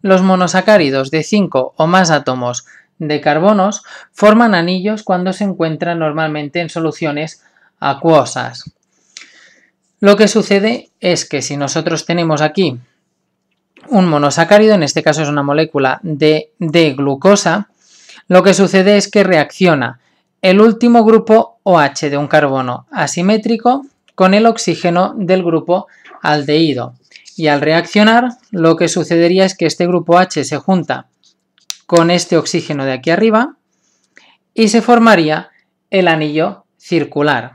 Los monosacáridos de 5 o más átomos de carbonos forman anillos cuando se encuentran normalmente en soluciones acuosas. Lo que sucede es que si nosotros tenemos aquí un monosacárido, en este caso es una molécula de, D glucosa, lo que sucede es que reacciona el último grupo OH de un carbono asimétrico con el oxígeno del grupo aldehído y al reaccionar, lo que sucedería es que este grupo H se junta con este oxígeno de aquí arriba y se formaría el anillo circular.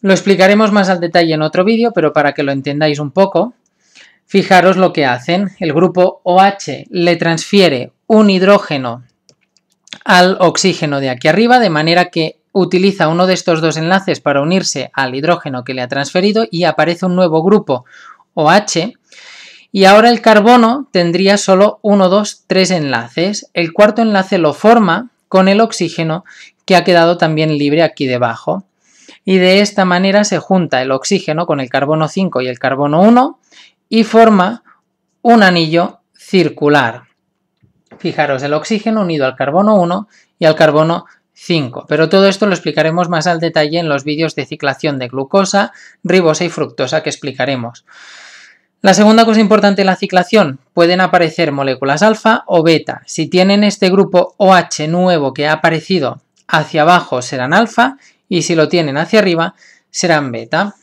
Lo explicaremos más al detalle en otro vídeo, pero para que lo entendáis un poco, fijaros lo que hacen. El grupo OH le transfiere un hidrógeno al oxígeno de aquí arriba, de manera que utiliza uno de estos dos enlaces para unirse al hidrógeno que le ha transferido y aparece un nuevo grupo OH. Y ahora el carbono tendría solo uno, dos, tres enlaces. El cuarto enlace lo forma con el oxígeno que ha quedado también libre aquí debajo. Y de esta manera se junta el oxígeno con el carbono 5 y el carbono 1 y forma un anillo circular. Fijaros, el oxígeno unido al carbono 1 y al carbono pero todo esto lo explicaremos más al detalle en los vídeos de ciclación de glucosa, ribosa y fructosa que explicaremos. La segunda cosa importante de la ciclación, pueden aparecer moléculas alfa o beta. Si tienen este grupo OH nuevo que ha aparecido hacia abajo serán alfa y si lo tienen hacia arriba serán beta.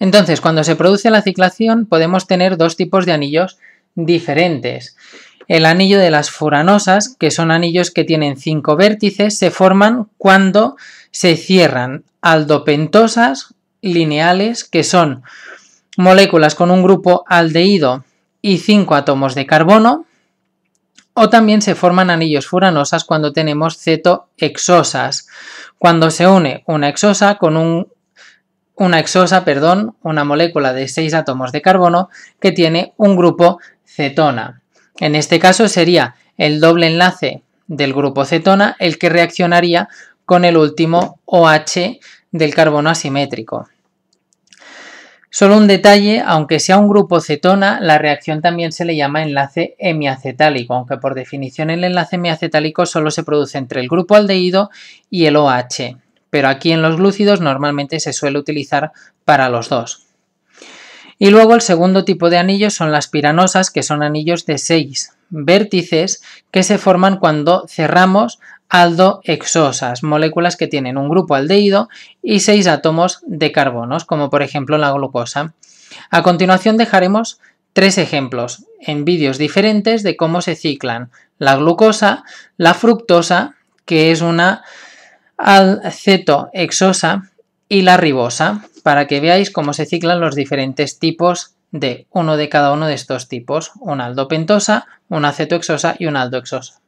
Entonces, cuando se produce la ciclación podemos tener dos tipos de anillos diferentes. El anillo de las furanosas, que son anillos que tienen cinco vértices, se forman cuando se cierran aldopentosas lineales, que son moléculas con un grupo aldehído y cinco átomos de carbono, o también se forman anillos furanosas cuando tenemos cetoexosas, cuando se une una exosa con una exosa, perdón, una molécula de seis átomos de carbono que tiene un grupo cetona. En este caso sería el doble enlace del grupo cetona el que reaccionaría con el último OH del carbono asimétrico. Solo un detalle, aunque sea un grupo cetona, la reacción también se le llama enlace hemiacetálico, aunque por definición el enlace hemiacetálico solo se produce entre el grupo aldehído y el OH, pero aquí en los glúcidos normalmente se suele utilizar para los dos. Y luego el segundo tipo de anillos son las piranosas, que son anillos de seis vértices que se forman cuando cerramos aldohexosas, moléculas que tienen un grupo aldehído y seis átomos de carbonos, como por ejemplo la glucosa. A continuación dejaremos tres ejemplos en vídeos diferentes de cómo se ciclan la glucosa, la fructosa, que es una alcetohexosa, y la ribosa para que veáis cómo se ciclan los diferentes tipos de uno de cada uno de estos tipos, una aldopentosa, una acetoexosa y una aldoexosa.